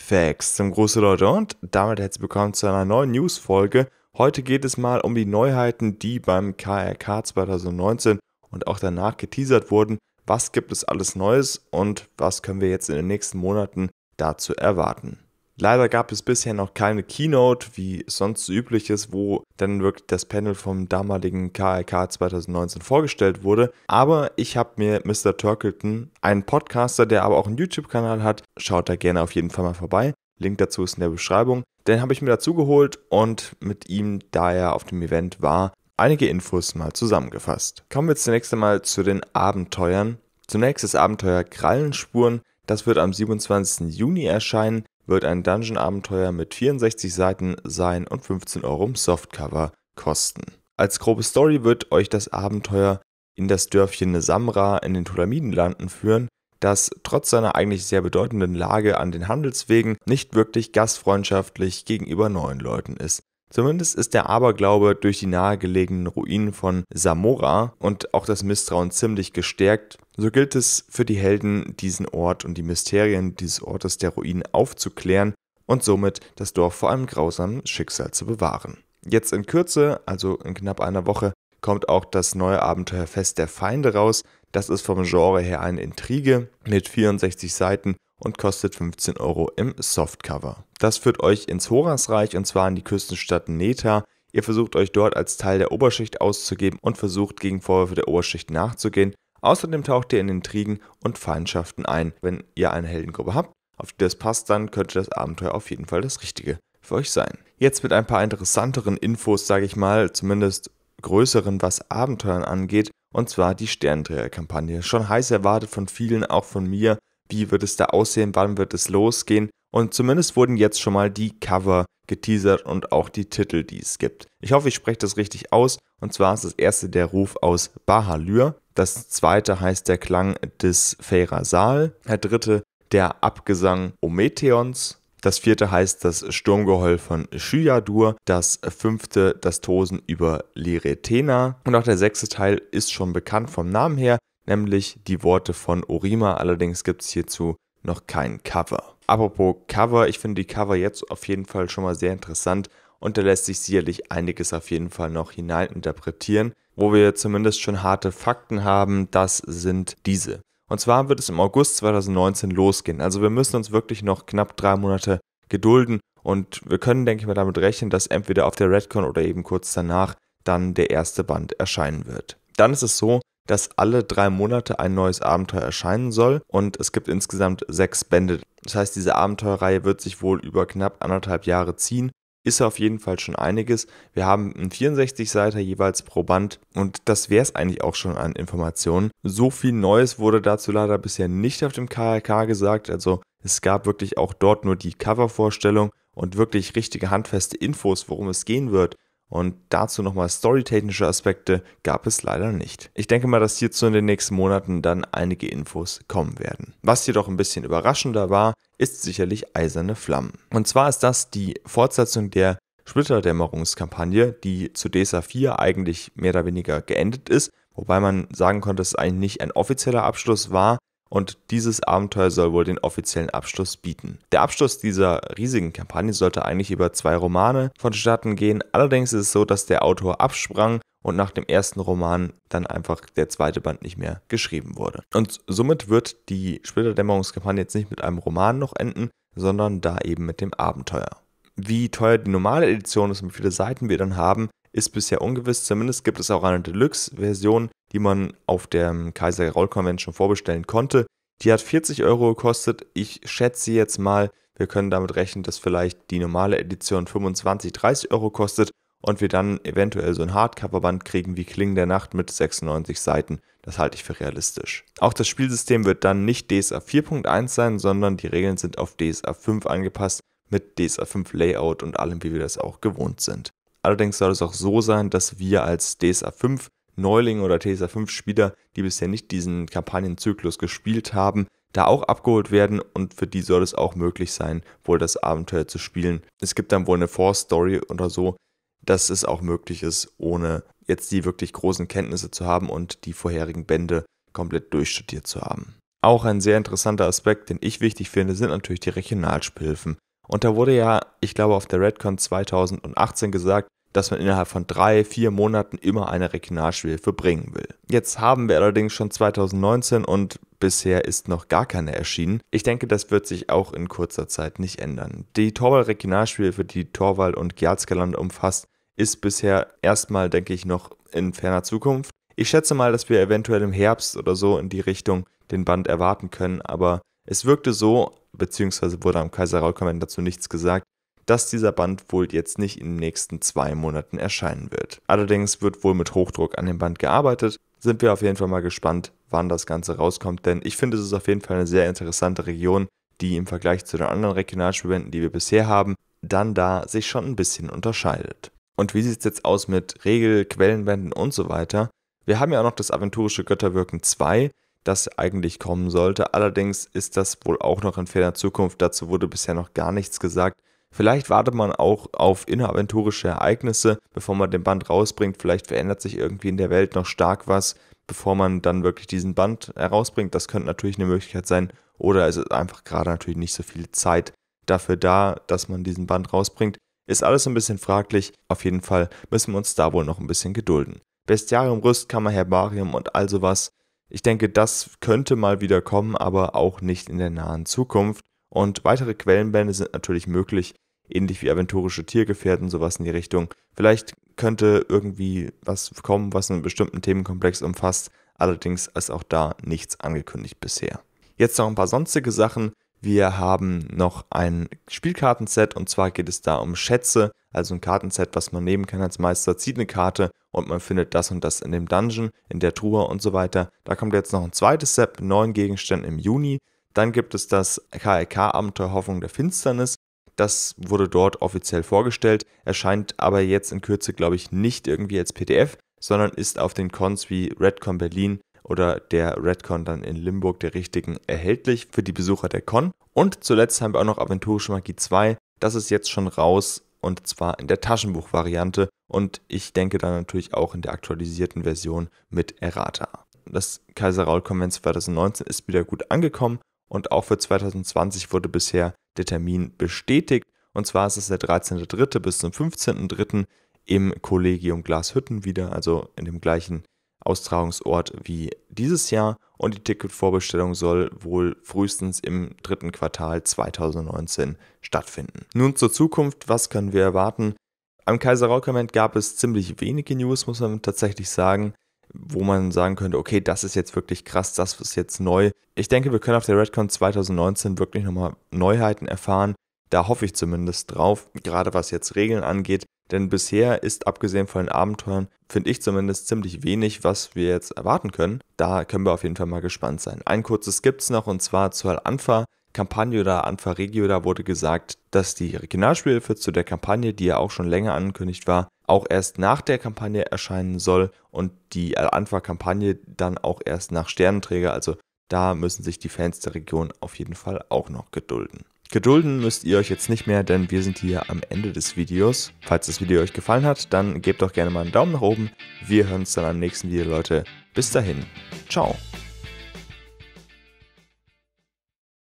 Facts zum großen Leute und damit herzlich willkommen zu einer neuen News-Folge. Heute geht es mal um die Neuheiten, die beim KRK 2019 und auch danach geteasert wurden. Was gibt es alles Neues und was können wir jetzt in den nächsten Monaten dazu erwarten? Leider gab es bisher noch keine Keynote, wie sonst üblich ist, wo dann wirklich das Panel vom damaligen KRK 2019 vorgestellt wurde. Aber ich habe mir Mr. Turkleton, einen Podcaster, der aber auch einen YouTube-Kanal hat, schaut da gerne auf jeden Fall mal vorbei. Link dazu ist in der Beschreibung. Den habe ich mir dazu geholt und mit ihm, da er auf dem Event war, einige Infos mal zusammengefasst. Kommen wir zunächst einmal zu den Abenteuern. Zunächst das Abenteuer Krallenspuren. Das wird am 27. Juni erscheinen wird ein Dungeon-Abenteuer mit 64 Seiten sein und 15 Euro im Softcover kosten. Als grobe Story wird euch das Abenteuer in das Dörfchen Samra in den Ptolemidenlanden führen, das trotz seiner eigentlich sehr bedeutenden Lage an den Handelswegen nicht wirklich gastfreundschaftlich gegenüber neuen Leuten ist. Zumindest ist der Aberglaube durch die nahegelegenen Ruinen von Samora und auch das Misstrauen ziemlich gestärkt, so gilt es für die Helden, diesen Ort und die Mysterien dieses Ortes der Ruinen aufzuklären und somit das Dorf vor einem grausamen Schicksal zu bewahren. Jetzt in Kürze, also in knapp einer Woche, kommt auch das neue Abenteuerfest der Feinde raus. Das ist vom Genre her eine Intrige mit 64 Seiten und kostet 15 Euro im Softcover. Das führt euch ins Horasreich und zwar in die Küstenstadt Neta. Ihr versucht euch dort als Teil der Oberschicht auszugeben und versucht gegen Vorwürfe der Oberschicht nachzugehen. Außerdem taucht ihr in Intrigen und Feindschaften ein. Wenn ihr eine Heldengruppe habt, auf die das passt, dann könnte das Abenteuer auf jeden Fall das Richtige für euch sein. Jetzt mit ein paar interessanteren Infos, sage ich mal, zumindest größeren, was Abenteuern angeht, und zwar die Sternendreher-Kampagne. Schon heiß erwartet von vielen, auch von mir wie wird es da aussehen, wann wird es losgehen. Und zumindest wurden jetzt schon mal die Cover geteasert und auch die Titel, die es gibt. Ich hoffe, ich spreche das richtig aus. Und zwar ist das erste der Ruf aus Bahalür. Das zweite heißt der Klang des Feirasal. Der dritte der Abgesang Ometeons. Das vierte heißt das Sturmgeheul von Shyadur, das fünfte das Tosen über Liretena und auch der sechste Teil ist schon bekannt vom Namen her, nämlich die Worte von Orima. Allerdings gibt es hierzu noch kein Cover. Apropos Cover, ich finde die Cover jetzt auf jeden Fall schon mal sehr interessant und da lässt sich sicherlich einiges auf jeden Fall noch hineininterpretieren. Wo wir zumindest schon harte Fakten haben, das sind diese. Und zwar wird es im August 2019 losgehen. Also wir müssen uns wirklich noch knapp drei Monate gedulden und wir können, denke ich mal, damit rechnen, dass entweder auf der Redcon oder eben kurz danach dann der erste Band erscheinen wird. Dann ist es so, dass alle drei Monate ein neues Abenteuer erscheinen soll und es gibt insgesamt sechs Bände. Das heißt, diese Abenteuerreihe wird sich wohl über knapp anderthalb Jahre ziehen. Ist auf jeden Fall schon einiges. Wir haben einen 64-Seiter jeweils pro Band und das wäre es eigentlich auch schon an Informationen. So viel Neues wurde dazu leider bisher nicht auf dem KRK gesagt. Also es gab wirklich auch dort nur die Covervorstellung und wirklich richtige handfeste Infos, worum es gehen wird, und dazu nochmal storytechnische Aspekte gab es leider nicht. Ich denke mal, dass hierzu in den nächsten Monaten dann einige Infos kommen werden. Was jedoch ein bisschen überraschender war, ist sicherlich Eiserne Flammen. Und zwar ist das die Fortsetzung der Splitterdämmerungskampagne, die zu DSA 4 eigentlich mehr oder weniger geendet ist, wobei man sagen konnte, dass es eigentlich nicht ein offizieller Abschluss war, und dieses Abenteuer soll wohl den offiziellen Abschluss bieten. Der Abschluss dieser riesigen Kampagne sollte eigentlich über zwei Romane vonstatten gehen, allerdings ist es so, dass der Autor absprang und nach dem ersten Roman dann einfach der zweite Band nicht mehr geschrieben wurde. Und somit wird die Splitterdämmerungskampagne jetzt nicht mit einem Roman noch enden, sondern da eben mit dem Abenteuer. Wie teuer die normale Edition ist und wie viele Seiten wir dann haben, ist bisher ungewiss. Zumindest gibt es auch eine Deluxe-Version, die man auf der Kaiser Roll Convention vorbestellen konnte. Die hat 40 Euro gekostet. Ich schätze jetzt mal, wir können damit rechnen, dass vielleicht die normale Edition 25, 30 Euro kostet und wir dann eventuell so ein Hardcover-Band kriegen wie Klingen der Nacht mit 96 Seiten. Das halte ich für realistisch. Auch das Spielsystem wird dann nicht DSA 4.1 sein, sondern die Regeln sind auf DSA 5 angepasst mit DSA 5 Layout und allem, wie wir das auch gewohnt sind. Allerdings soll es auch so sein, dass wir als DSA 5 Neulinge oder DSA 5 Spieler, die bisher nicht diesen Kampagnenzyklus gespielt haben, da auch abgeholt werden und für die soll es auch möglich sein, wohl das Abenteuer zu spielen. Es gibt dann wohl eine Force-Story oder so, dass es auch möglich ist, ohne jetzt die wirklich großen Kenntnisse zu haben und die vorherigen Bände komplett durchstudiert zu haben. Auch ein sehr interessanter Aspekt, den ich wichtig finde, sind natürlich die Regionalspielhilfen. Und da wurde ja, ich glaube, auf der Redcon 2018 gesagt, dass man innerhalb von drei, vier Monaten immer eine Regionalschwilfe bringen will. Jetzt haben wir allerdings schon 2019 und bisher ist noch gar keine erschienen. Ich denke, das wird sich auch in kurzer Zeit nicht ändern. Die Torwall-Regionalschwilfe, die Torwall und Gjalskerland umfasst, ist bisher erstmal, denke ich, noch in ferner Zukunft. Ich schätze mal, dass wir eventuell im Herbst oder so in die Richtung den Band erwarten können, aber es wirkte so, beziehungsweise wurde am kaiser raul dazu nichts gesagt, dass dieser Band wohl jetzt nicht in den nächsten zwei Monaten erscheinen wird. Allerdings wird wohl mit Hochdruck an dem Band gearbeitet. Sind wir auf jeden Fall mal gespannt, wann das Ganze rauskommt, denn ich finde, es ist auf jeden Fall eine sehr interessante Region, die im Vergleich zu den anderen Regionalschulbänden, die wir bisher haben, dann da sich schon ein bisschen unterscheidet. Und wie sieht es jetzt aus mit Regel, Quellenbänden und so weiter? Wir haben ja auch noch das aventurische Götterwirken 2, das eigentlich kommen sollte. Allerdings ist das wohl auch noch in ferner Zukunft. Dazu wurde bisher noch gar nichts gesagt. Vielleicht wartet man auch auf innerventurische Ereignisse, bevor man den Band rausbringt. Vielleicht verändert sich irgendwie in der Welt noch stark was, bevor man dann wirklich diesen Band herausbringt. Das könnte natürlich eine Möglichkeit sein. Oder es ist einfach gerade natürlich nicht so viel Zeit dafür da, dass man diesen Band rausbringt. Ist alles ein bisschen fraglich. Auf jeden Fall müssen wir uns da wohl noch ein bisschen gedulden. Bestiarium, Rüstkammer, Herbarium und all sowas ich denke, das könnte mal wieder kommen, aber auch nicht in der nahen Zukunft. Und weitere Quellenbände sind natürlich möglich, ähnlich wie aventurische Tiergefährten, sowas in die Richtung. Vielleicht könnte irgendwie was kommen, was einen bestimmten Themenkomplex umfasst. Allerdings ist auch da nichts angekündigt bisher. Jetzt noch ein paar sonstige Sachen. Wir haben noch ein Spielkartenset und zwar geht es da um Schätze, also ein Kartenset, was man nehmen kann als Meister, zieht eine Karte und man findet das und das in dem Dungeon, in der Truhe und so weiter. Da kommt jetzt noch ein zweites Set neun Gegenstände im Juni. Dann gibt es das KLK-Abenteuer Hoffnung der Finsternis. Das wurde dort offiziell vorgestellt, erscheint aber jetzt in Kürze, glaube ich, nicht irgendwie als PDF, sondern ist auf den Cons wie Redcon Berlin oder der Redcon dann in Limburg der richtigen erhältlich für die Besucher der Con. Und zuletzt haben wir auch noch Aventurische Magie 2. Das ist jetzt schon raus und zwar in der Taschenbuchvariante und ich denke dann natürlich auch in der aktualisierten Version mit Errata. Das Kaiser Raul Konvent 2019 ist wieder gut angekommen und auch für 2020 wurde bisher der Termin bestätigt und zwar ist es der 13.3. bis zum 15.3. im Kollegium Glashütten wieder, also in dem gleichen Austragungsort wie dieses Jahr und die Ticketvorbestellung soll wohl frühestens im dritten Quartal 2019 stattfinden. Nun zur Zukunft, was können wir erwarten? Am Kaiser Kaiserraukerment gab es ziemlich wenige News, muss man tatsächlich sagen, wo man sagen könnte, okay, das ist jetzt wirklich krass, das ist jetzt neu. Ich denke, wir können auf der Redcon 2019 wirklich nochmal Neuheiten erfahren. Da hoffe ich zumindest drauf, gerade was jetzt Regeln angeht. Denn bisher ist abgesehen von den Abenteuern, finde ich zumindest ziemlich wenig, was wir jetzt erwarten können. Da können wir auf jeden Fall mal gespannt sein. Ein kurzes gibt's noch und zwar zur Anfa. Kampagne oder Anfa Regio, da wurde gesagt, dass die Regionalspielhilfe zu der Kampagne, die ja auch schon länger angekündigt war, auch erst nach der Kampagne erscheinen soll und die Anfa-Kampagne dann auch erst nach Sternenträger. Also da müssen sich die Fans der Region auf jeden Fall auch noch gedulden. Gedulden müsst ihr euch jetzt nicht mehr, denn wir sind hier am Ende des Videos. Falls das Video euch gefallen hat, dann gebt doch gerne mal einen Daumen nach oben. Wir hören uns dann am nächsten Video, Leute. Bis dahin. Ciao.